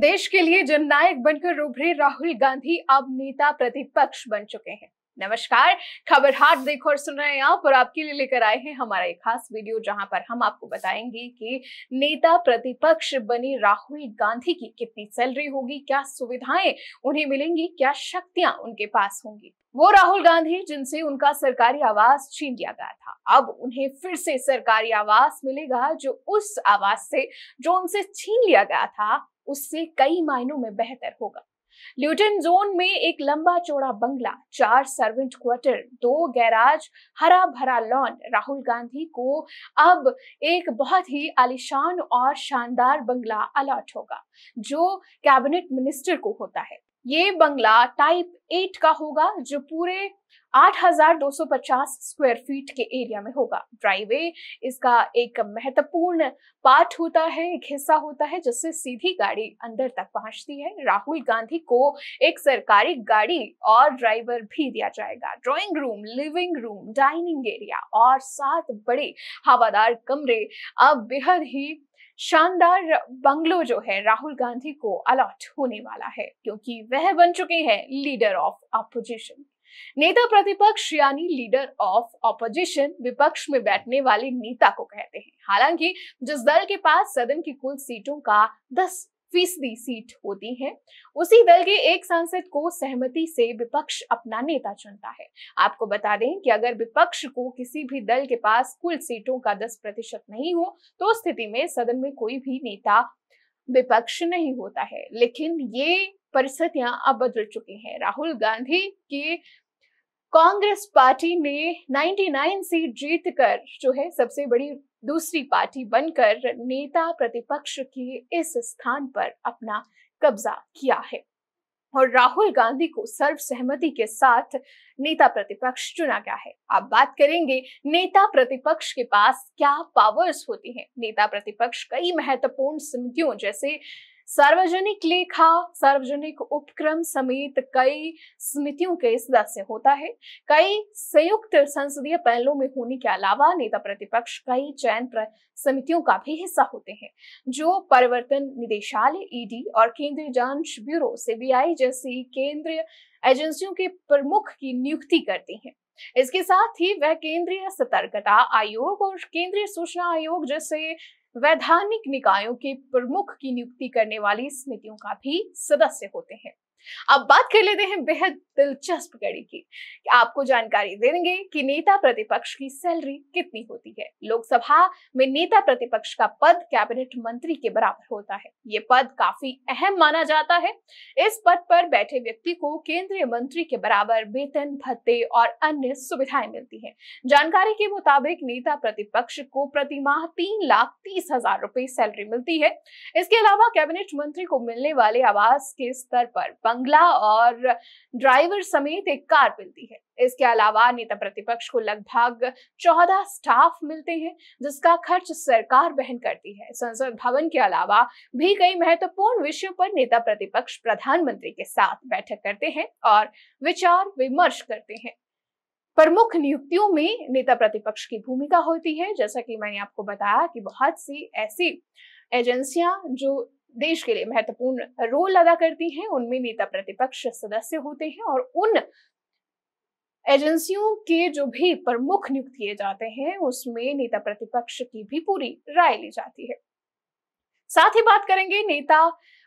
देश के लिए जननायक बनकर उभरे राहुल गांधी अब नेता प्रतिपक्ष बन चुके हैं नमस्कार खबर हाथ देखो और सुन रहे हैं आप और आपके लिए लेकर आए हैं हमारा एक खास वीडियो जहां पर हम आपको बताएंगे कि नेता प्रतिपक्ष बने राहुल गांधी की कितनी सैलरी होगी क्या सुविधाएं उन्हें मिलेंगी क्या शक्तियां उनके पास होंगी वो राहुल गांधी जिनसे उनका सरकारी आवास छीन लिया गया था अब उन्हें फिर से सरकारी आवास मिलेगा जो उस आवास से जो उनसे छीन लिया गया था उससे कई मायनों में बेहतर होगा ल्यूटन जोन में एक लंबा चौड़ा बंगला चार सर्वेंट क्वार्टर दो गैराज हरा भरा लॉन राहुल गांधी को अब एक बहुत ही आलिशान और शानदार बंगला अलॉट होगा जो कैबिनेट मिनिस्टर को होता है ये बंगला टाइप एट का होगा जो पूरे 8,250 स्क्वायर फीट के एरिया में होगा ड्राइवे इसका एक महत्वपूर्ण पार्ट होता है एक हिस्सा होता है जिससे सीधी गाड़ी अंदर तक पहुंचती है राहुल गांधी को एक सरकारी गाड़ी और ड्राइवर भी दिया जाएगा drawing room living room dining area और सात बड़े हवादार कमरे अब बेहद ही शानदार बंगलो जो है राहुल गांधी को अलॉट होने वाला है क्योंकि वह बन चुके हैं लीडर ऑफ अपोजिशन नेता प्रतिपक्ष यानी लीडर ऑफ ऑपोजिशन विपक्ष में बैठने वाले नेता को कहते हैं हालांकि जिस दल के पास सदन की कुल सीटों का दस फीसदी सीट होती है उसी दल के एक सांसद को सहमति से विपक्ष अपना नेता चुनता है आपको बता दें कि अगर विपक्ष को किसी भी दल के पास कुल सीटों का 10 प्रतिशत नहीं हो तो स्थिति में सदन में कोई भी नेता विपक्ष नहीं होता है लेकिन ये परिस्थितियां अब बदल चुकी हैं राहुल गांधी के कांग्रेस पार्टी ने 99 सीट जीतकर जो है सबसे बड़ी दूसरी पार्टी बनकर नेता प्रतिपक्ष के इस स्थान पर अपना कब्जा किया है और राहुल गांधी को सर्वसहमति के साथ नेता प्रतिपक्ष चुना गया है आप बात करेंगे नेता प्रतिपक्ष के पास क्या पावर्स होती हैं नेता प्रतिपक्ष कई महत्वपूर्ण समितियों जैसे सार्वजनिक लेखा सार्वजनिक उपक्रम समेत कई समितियों के सदस्य होता है कई संयुक्त संसदीय पैनलों में होने के अलावा नेता प्रतिपक्ष कई चयन समितियों का भी हिस्सा होते हैं जो परिवर्तन निदेशालय ईडी और केंद्रीय जांच ब्यूरो सीबीआई जैसी केंद्रीय एजेंसियों के प्रमुख की नियुक्ति करती हैं इसके साथ ही वह केंद्रीय सतर्कता आयोग और केंद्रीय सूचना आयोग जैसे वैधानिक निकायों के प्रमुख की नियुक्ति करने वाली समितियों का भी सदस्य होते हैं अब बात कर लेते हैं बेहद दिलचस्प कड़ी की आपको जानकारी दे देंगे कि नेता प्रतिपक्ष की सैलरी कितनी होती है लोकसभा में नेता प्रतिपक्ष का पद कैबिनेट मंत्री के बराबर होता है ये पद काफी अहम माना जाता है इस पद पर बैठे व्यक्ति को केंद्रीय मंत्री के बराबर वेतन भत्ते और अन्य सुविधाएं मिलती है जानकारी के मुताबिक नेता प्रतिपक्ष को प्रतिमाह तीन लाख तीस हजार रुपए सैलरी मिलती है इसके अलावा कैबिनेट मंत्री को मिलने वाले आवास के स्तर पर बंगला और ड्राइवर समेत एक कार मिलती है इसके अलावा नेता प्रतिपक्ष को लगभग चौदह स्टाफ मिलते हैं जिसका खर्च सरकार बहन करती है संसद भवन के अलावा भी कई महत्वपूर्ण विषयों पर नेता प्रतिपक्ष प्रधानमंत्री के साथ बैठक करते हैं और विचार विमर्श करते हैं प्रमुख नियुक्तियों में नेता प्रतिपक्ष की भूमिका होती है जैसा कि मैंने आपको बताया कि बहुत सी ऐसी एजेंसियां जो देश के लिए महत्वपूर्ण रोल अदा करती हैं उनमें नेता प्रतिपक्ष सदस्य होते हैं और उन एजेंसियों के जो भी प्रमुख नियुक्त किए जाते हैं उसमें नेता प्रतिपक्ष की भी पूरी राय ली जाती है साथ ही बात करेंगे नेता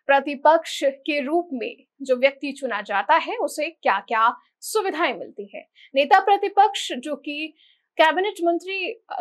प्रतिपक्ष के रूप में जो व्यक्ति चुना जाता है उसे क्या क्या सुविधाएं मिलती हैं नेता प्रतिपक्ष जो कि कैबिनेट मंत्री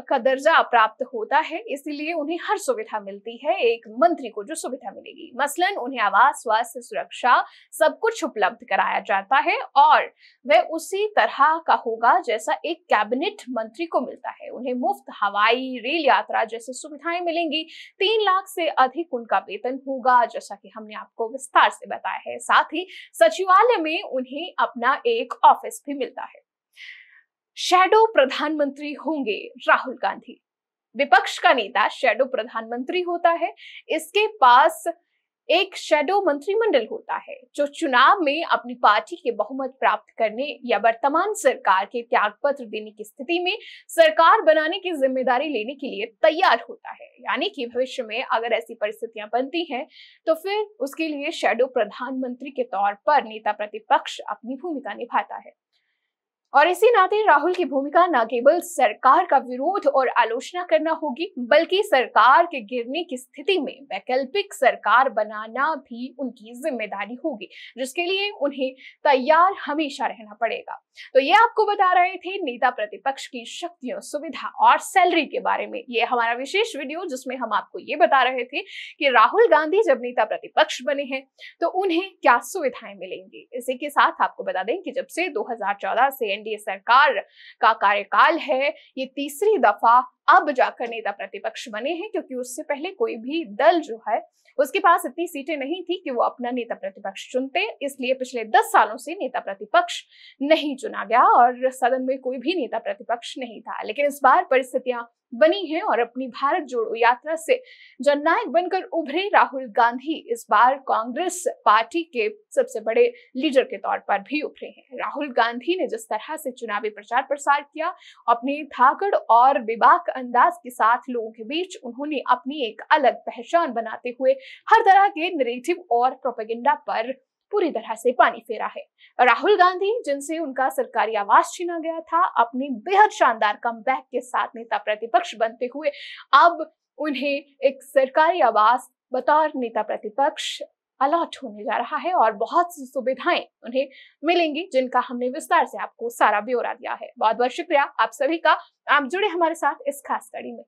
का दर्जा प्राप्त होता है इसीलिए उन्हें हर सुविधा मिलती है एक मंत्री को जो सुविधा मिलेगी मसलन उन्हें आवास स्वास्थ्य सुरक्षा सब कुछ उपलब्ध कराया जाता है और वह उसी तरह का होगा जैसा एक कैबिनेट मंत्री को मिलता है उन्हें मुफ्त हवाई रेल यात्रा जैसी सुविधाएं मिलेंगी तीन लाख से अधिक उनका वेतन होगा जैसा कि हमने आपको विस्तार से बताया है साथ ही सचिवालय में उन्हें अपना एक ऑफिस भी मिलता है शेडो प्रधानमंत्री होंगे राहुल गांधी विपक्ष का नेता शेडो प्रधानमंत्री होता है इसके पास एक शैडो मंत्रिमंडल होता है जो चुनाव में अपनी पार्टी के बहुमत प्राप्त करने या वर्तमान सरकार के त्यागपत्र देने की स्थिति में सरकार बनाने की जिम्मेदारी लेने के लिए तैयार होता है यानी कि भविष्य में अगर ऐसी परिस्थितियां बनती हैं तो फिर उसके लिए शेडो प्रधानमंत्री के तौर पर नेता प्रतिपक्ष अपनी भूमिका निभाता है और इसी नाते राहुल की भूमिका न केवल सरकार का विरोध और आलोचना करना होगी बल्कि सरकार के गिरने की स्थिति में वैकल्पिक सरकार बनाना भी उनकी जिम्मेदारी होगी जिसके लिए उन्हें तैयार हमेशा रहना पड़ेगा तो ये आपको बता रहे थे नेता प्रतिपक्ष की शक्तियों सुविधा और सैलरी के बारे में ये हमारा विशेष वीडियो जिसमें हम आपको ये बता रहे थे कि राहुल गांधी जब नेता प्रतिपक्ष बने हैं तो उन्हें क्या सुविधाएं मिलेंगी इसी के साथ आपको बता दें कि जब से दो से एनडीए सरकार का कार्यकाल है ये तीसरी दफा अब जाकर नेता प्रतिपक्ष बने हैं क्योंकि उससे पहले कोई भी दल जो है उसके पास इतनी सीटें नहीं थी कि वो अपना नेता प्रतिपक्ष चुनते इसलिए पिछले दस सालों से नेता प्रतिपक्ष नहीं चुना गया और सदन में कोई भी नेता प्रतिपक्ष नहीं था लेकिन इस बार परिस्थितियां बनी हैं और अपनी भारत जोड़ो यात्रा से जननायक बनकर उभरे राहुल गांधी इस बार कांग्रेस पार्टी के सबसे बड़े लीडर के तौर पर भी उभरे हैं राहुल गांधी ने जिस तरह से चुनावी प्रचार प्रसार किया अपने धाकड़ और बेबाक अंदाज के साथ लोगों के बीच उन्होंने अपनी एक अलग पहचान बनाते हुए हर तरह के नरेटिव और प्रोपेगेंडा पर पूरी तरह से पानी फेरा है राहुल गांधी जिनसे उनका सरकारी आवास छीना गया था अपने बेहद शानदार कम के साथ नेता प्रतिपक्ष बनते हुए अब उन्हें एक सरकारी आवास बतौर नेता प्रतिपक्ष अलॉट होने जा रहा है और बहुत सी सुविधाएं उन्हें मिलेंगी जिनका हमने विस्तार से आपको सारा ब्यौरा दिया है बहुत बहुत शुक्रिया आप सभी का आप जुड़े हमारे साथ इस खास कड़ी में